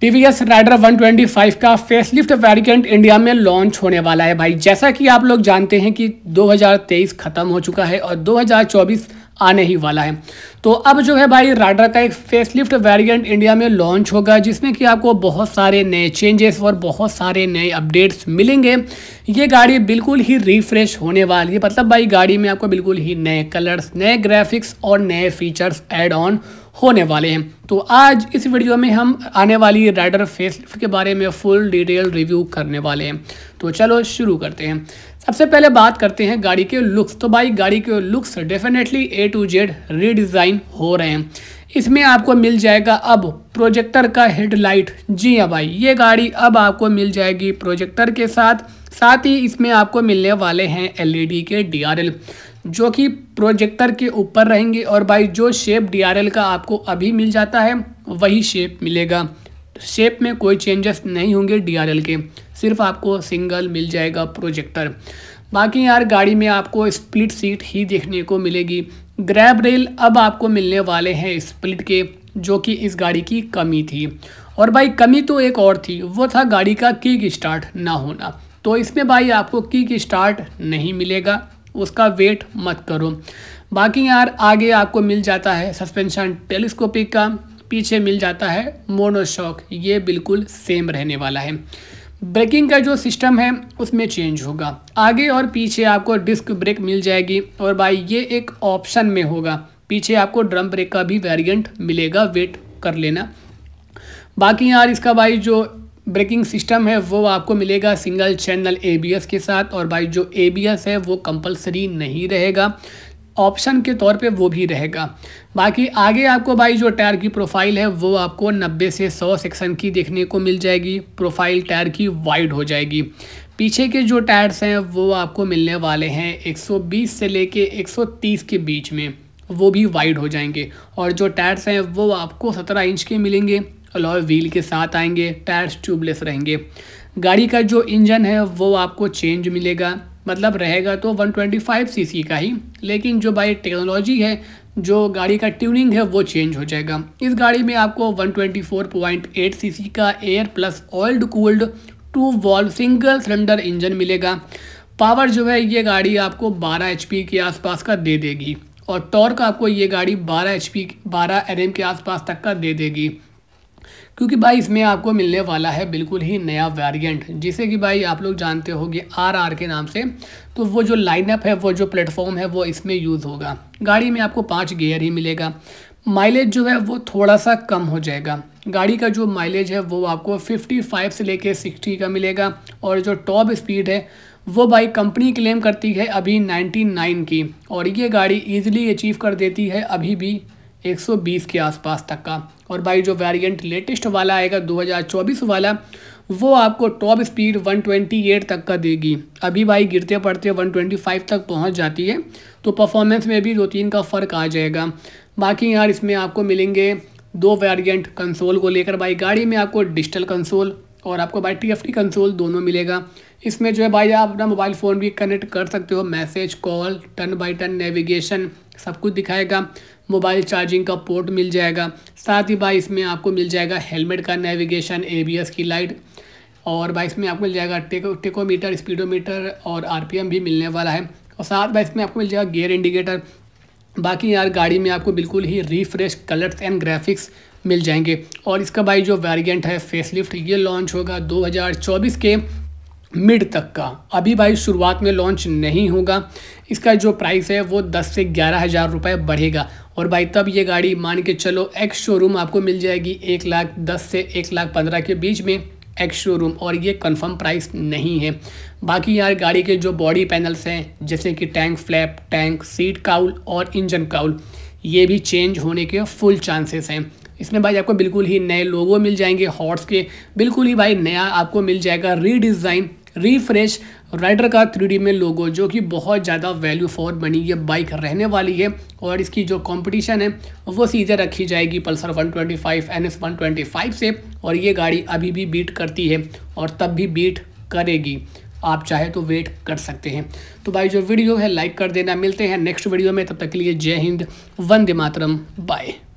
TVS Raider 125 का facelift variant India में launch होने वाला है भाई जैसा कि आप लोग जानते हैं कि 2023 ख़त्म हो चुका है और 2024 आने ही वाला है तो अब जो है भाई राइडर का एक फेसलिफ्ट वेरिएंट इंडिया में लॉन्च होगा जिसमें कि आपको बहुत सारे नए चेंजेस और बहुत सारे नए अपडेट्स मिलेंगे ये गाड़ी बिल्कुल ही रिफ्रेश होने वाली है मतलब भाई गाड़ी में आपको बिल्कुल ही नए कलर्स नए ग्राफिक्स और नए फीचर्स एड ऑन होने वाले हैं तो आज इस वीडियो में हम आने वाली राइडर फेसलिफ्ट के बारे में फुल डिटेल रिव्यू करने वाले हैं तो चलो शुरू करते हैं सबसे पहले बात करते हैं गाड़ी के लुक्स तो भाई गाड़ी के looks definitely A to Z redesign हो रहे हैं इसमें आपको मिल जाएगा अब प्रोजेक्टर का हेडलाइट जी हाँ भाई ये गाड़ी अब आपको मिल जाएगी प्रोजेक्टर के साथ साथ ही इसमें आपको मिलने वाले हैं एलईडी e के डीआरएल जो कि प्रोजेक्टर के ऊपर रहेंगे और भाई जो शेप डी का आपको अभी मिल जाता है वही शेप मिलेगा शेप में कोई चेंजेस नहीं होंगे डी के सिर्फ आपको सिंगल मिल जाएगा प्रोजेक्टर बाकी यार गाड़ी में आपको स्प्लिट सीट ही देखने को मिलेगी ग्रैब रेल अब आपको मिलने वाले हैं स्प्लिट के जो कि इस गाड़ी की कमी थी और भाई कमी तो एक और थी वो था गाड़ी का किक स्टार्ट ना होना तो इसमें भाई आपको किक स्टार्ट नहीं मिलेगा उसका वेट मत करो बाकी यार आगे आपको मिल जाता है सस्पेंशन टेलीस्कोपिक का पीछे मिल जाता है मोनोशॉक ये बिल्कुल सेम रहने वाला है ब्रेकिंग का जो सिस्टम है उसमें चेंज होगा आगे और पीछे आपको डिस्क ब्रेक मिल जाएगी और भाई ये एक ऑप्शन में होगा पीछे आपको ड्रम ब्रेक का भी वेरिएंट मिलेगा वेट कर लेना बाकी यार इसका भाई जो ब्रेकिंग सिस्टम है वो आपको मिलेगा सिंगल चैनल एबीएस के साथ और भाई जो एबीएस है वो कंपलसरी नहीं रहेगा ऑप्शन के तौर पे वो भी रहेगा बाकी आगे आपको भाई जो टायर की प्रोफाइल है वो आपको 90 से 100 सेक्शन की देखने को मिल जाएगी प्रोफाइल टायर की वाइड हो जाएगी पीछे के जो टायर्स हैं वो आपको मिलने वाले हैं 120 से लेके 130 के बीच में वो भी वाइड हो जाएंगे और जो टायर्स हैं वो आपको 17 इंच के मिलेंगे अलॉय व्हील के साथ आएंगे टायर्स ट्यूबलेस रहेंगे गाड़ी का जो इंजन है वो आपको चेंज मिलेगा मतलब रहेगा तो 125 सीसी का ही लेकिन जो बाई टेक्नोलॉजी है जो गाड़ी का ट्यूनिंग है वो चेंज हो जाएगा इस गाड़ी में आपको 124.8 सीसी का air plus oiled cooled two valve single cylinder engine मिलेगा पावर जो है ये गाड़ी आपको 12 एच के आसपास का दे देगी और टॉर्क आपको ये गाड़ी 12 एच पी बारह के आसपास तक का दे देगी क्योंकि भाई इसमें आपको मिलने वाला है बिल्कुल ही नया वेरिएंट जिसे कि भाई आप लोग जानते होंगे आर आर के नाम से तो वो जो लाइनअप है वो जो प्लेटफॉर्म है वो इसमें यूज़ होगा गाड़ी में आपको पाँच गेयर ही मिलेगा माइलेज जो है वो थोड़ा सा कम हो जाएगा गाड़ी का जो माइलेज है वो आपको फाइव से लेके सिक्सटी का मिलेगा और जो टॉप स्पीड है वो भाई कंपनी क्लेम करती है अभी 99 की और ये गाड़ी इजीली अचीव कर देती है अभी भी 120 के आसपास तक का और भाई जो वेरिएंट लेटेस्ट वाला आएगा 2024 वाला वो आपको टॉप स्पीड 128 तक का देगी अभी भाई गिरते पड़ते 125 तक पहुंच जाती है तो परफॉर्मेंस में भी दो तीन का फ़र्क आ जाएगा बाकी यार इसमें आपको मिलेंगे दो वेरिएंट कंसोल को लेकर भाई गाड़ी में आपको डिजिटल कंसोल और आपको भाई टी कंसोल दोनों मिलेगा इसमें जो है भाई आप अपना मोबाइल फ़ोन भी कनेक्ट कर सकते हो message call turn by turn navigation सब कुछ दिखाएगा मोबाइल चार्जिंग का पोर्ट मिल जाएगा साथ ही भाई इसमें आपको मिल जाएगा हेलमेट का नेविगेशन ए की लाइट और भाई इसमें आपको मिल जाएगा टेको टेकोमीटर स्पीडोमीटर और आर भी मिलने वाला है और साथ भाई इसमें आपको मिल जाएगा गेयर इंडिकेटर बाकी यार गाड़ी में आपको बिल्कुल ही रिफ्रेश कलर्स एंड ग्राफिक्स मिल जाएंगे और इसका भाई जो वेरिएंट है फेसलिफ्ट ये लॉन्च होगा 2024 के मिड तक का अभी भाई शुरुआत में लॉन्च नहीं होगा इसका जो प्राइस है वो दस से ग्यारह हज़ार रुपये बढ़ेगा और भाई तब ये गाड़ी मान के चलो एक्स शोरूम आपको मिल जाएगी एक लाख दस से एक लाख पंद्रह के बीच में एक्स शोरूम और ये कंफर्म प्राइस नहीं है बाकी यार गाड़ी के जो बॉडी पैनल्स हैं जैसे कि tank flap tank seat cowl और इंजन काउल ये भी चेंज होने के फुल चांसेस हैं इसमें भाई आपको बिल्कुल ही नए लोगो मिल जाएंगे हॉर्स के बिल्कुल ही भाई नया आपको मिल जाएगा रीडिज़ाइन रिफ्रेश राइडर का थ्री में लोगो जो कि बहुत ज़्यादा वैल्यू फॉर मनी ये बाइक रहने वाली है और इसकी जो कंपटीशन है वो सीधे रखी जाएगी पल्सर 125 एन एस से और ये गाड़ी अभी भी बीट करती है और तब भी बीट करेगी आप चाहे तो वेट कर सकते हैं तो भाई जो वीडियो है लाइक कर देना मिलते हैं नेक्स्ट वीडियो में तब तक के लिए जय हिंद वंदे मातरम बाय